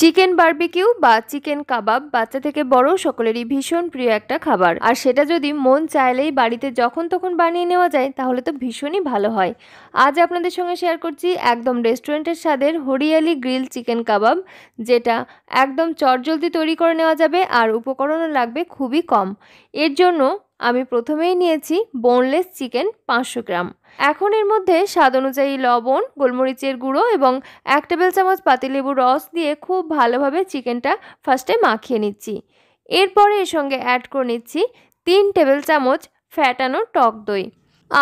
chicken barbecue বা chicken kebab বাচ্চা থেকে বড় সকলেরই ভীষণ প্রিয় একটা খাবার আর সেটা যদি মন চাইলেই বাড়িতে যখন তখন বানিয়ে নেওয়া যায় তাহলে তো ভীষণই ভালো হয় আজ আপনাদের সঙ্গে শেয়ার করছি একদম রেস্টুরেন্টের স্বাদের হরিয়ালি গ্রিল চিকেন কাবাব যেটা একদম চটজলদি তৈরি করে নেওয়া যাবে আর উপকরণও লাগবে খুবই কম এর জন্য আমি প্রথমেই নিয়েছি বোনলেস চিকেন পাঁচশো গ্রাম এখন এর মধ্যে স্বাদ অনুযায়ী লবণ গোলমরিচের গুঁড়ো এবং এক টেবিল চামচ পাতিলেবুর রস দিয়ে খুব ভালোভাবে চিকেনটা ফার্স্টে মাখিয়ে নিচ্ছি এরপরে এর সঙ্গে অ্যাড করে নিচ্ছি তিন টেবিল চামচ ফ্যাটানো টক দই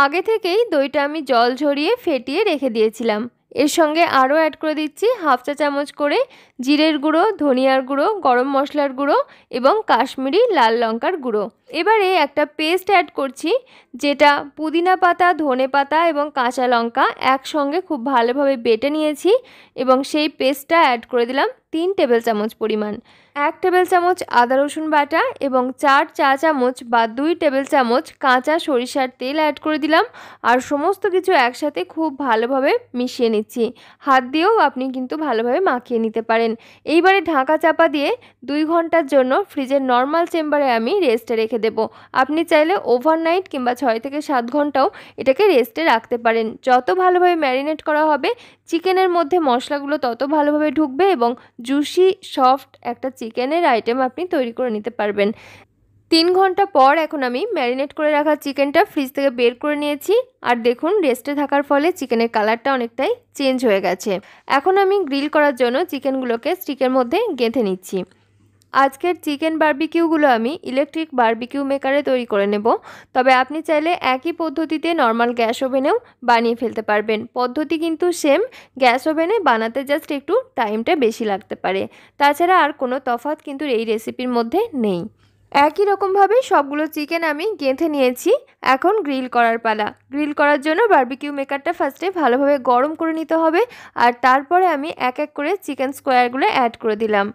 আগে থেকেই দইটা আমি জল ঝরিয়ে ফেটিয়ে রেখে দিয়েছিলাম এর সঙ্গে আরও অ্যাড করে দিচ্ছি হাফ চা চামচ করে জিরের গুঁড়ো ধনিয়ার গুঁড়ো গরম মশলার গুঁড়ো এবং কাশ্মীরি লাল লঙ্কার গুঁড়ো এবারে একটা পেস্ট অ্যাড করছি যেটা পুদিনা পাতা ধনে পাতা এবং কাঁচা লঙ্কা একসঙ্গে খুব ভালোভাবে বেটে নিয়েছি এবং সেই পেস্টটা অ্যাড করে দিলাম তিন টেবিল চামচ পরিমাণ এক টেবিল চামচ আদা রসুন বাটা এবং চার চা চামচ বা দুই টেবিল চামচ কাঁচা সরিষার তেল অ্যাড করে দিলাম আর সমস্ত কিছু একসাথে খুব ভালোভাবে মিশিয়ে নিচ্ছি হাত দিয়েও আপনি কিন্তু ভালোভাবে মাখিয়ে নিতে পারেন নেবেন এইবারে ঢাকা চাপা দিয়ে দুই ঘন্টার জন্য ফ্রিজের নর্মাল চেম্বারে আমি রেস্টে রেখে দেব আপনি চাইলে ওভারনাইট কিংবা ছয় থেকে সাত ঘন্টাও এটাকে রেস্টে রাখতে পারেন যত ভালোভাবে ম্যারিনেট করা হবে চিকেনের মধ্যে মশলাগুলো তত ভালোভাবে ঢুকবে এবং জুসি সফট একটা চিকেনের আইটেম আপনি তৈরি করে নিতে পারবেন তিন ঘন্টা পর এখন আমি ম্যারিনেট করে রাখা চিকেনটা ফ্রিজ থেকে বের করে নিয়েছি আর দেখুন রেস্টে থাকার ফলে চিকেনের কালারটা অনেকটাই চেঞ্জ হয়ে গেছে এখন আমি গ্রিল করার জন্য চিকেনগুলোকে স্টিকের মধ্যে গেঁথে নিচ্ছি আজকের চিকেন বার্বিকিউগুলো আমি ইলেকট্রিক বার্বিকিউ মেকারে তৈরি করে নেব তবে আপনি চাইলে একই পদ্ধতিতে নর্মাল গ্যাস ওভেনেও বানিয়ে ফেলতে পারবেন পদ্ধতি কিন্তু সেম গ্যাস ওভেনে বানাতে জাস্ট একটু টাইমটা বেশি লাগতে পারে তাছাড়া আর কোনো তফাত কিন্তু এই রেসিপির মধ্যে নেই একই রকমভাবে সবগুলো চিকেন আমি গেঁথে নিয়েছি এখন গ্রিল করার পালা গ্রিল করার জন্য বার্বিকিউ মেকারটা ফার্স্টে ভালোভাবে গরম করে নিতে হবে আর তারপরে আমি এক এক করে চিকেন স্কোয়ারগুলো অ্যাড করে দিলাম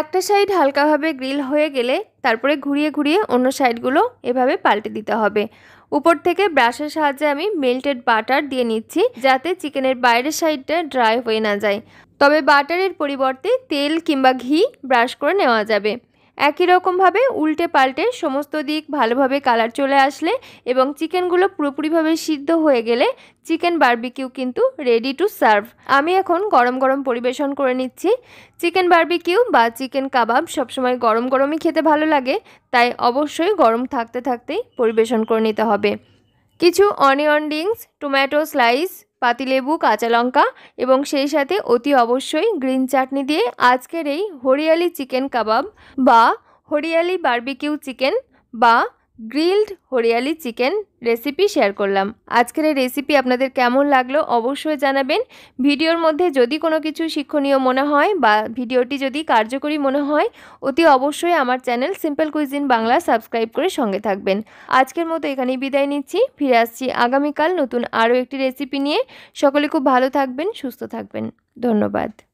একটা সাইড হালকাভাবে গ্রিল হয়ে গেলে তারপরে ঘুরিয়ে ঘুরিয়ে অন্য সাইডগুলো এভাবে পাল্টে দিতে হবে উপর থেকে ব্রাশের সাহায্যে আমি মেল্টেড বাটার দিয়ে নিচ্ছি যাতে চিকেনের বাইরের সাইডটা ড্রাই হয়ে না যায় তবে বাটারের পরিবর্তে তেল কিংবা ঘি ব্রাশ করে নেওয়া যাবে একই রকমভাবে উল্টে পাল্টে সমস্ত দিক ভালোভাবে কালার চলে আসলে এবং চিকেনগুলো পুরোপুরিভাবে সিদ্ধ হয়ে গেলে চিকেন বার্বিকিউ কিন্তু রেডি টু সার্ভ আমি এখন গরম গরম পরিবেশন করে নিচ্ছি চিকেন বার্বিকিউ বা চিকেন কাবাব সবসময় গরম গরমই খেতে ভালো লাগে তাই অবশ্যই গরম থাকতে থাকতেই পরিবেশন করে নিতে হবে কিছু অনিয়ন ডিংস টম্যাটো স্লাইস পাতিলেবু কাঁচা লঙ্কা এবং সেই সাথে অতি অবশ্যই গ্রিন চাটনি দিয়ে আজকের এই হরিয়ালি চিকেন কাবাব বা হরিয়ালি বার্বিকিউ চিকেন বা grilled hariyali chicken recipe share করলাম আজকের এই রেসিপি আপনাদের কেমন লাগলো অবশ্যই জানাবেন ভিডিওর মধ্যে যদি কোনো কিছু শিক্ষণীয় মনে হয় বা ভিডিওটি যদি কার্যকরী মনে হয় অতি অবশ্যই আমার channel simple cuisine Bangla subscribe করে সঙ্গে থাকবেন আজকের মতো এখানেই বিদায় নিচ্ছি ফিরে আসছি আগামীকাল নতুন আরও একটি রেসিপি নিয়ে সকলে খুব ভালো থাকবেন সুস্থ থাকবেন ধন্যবাদ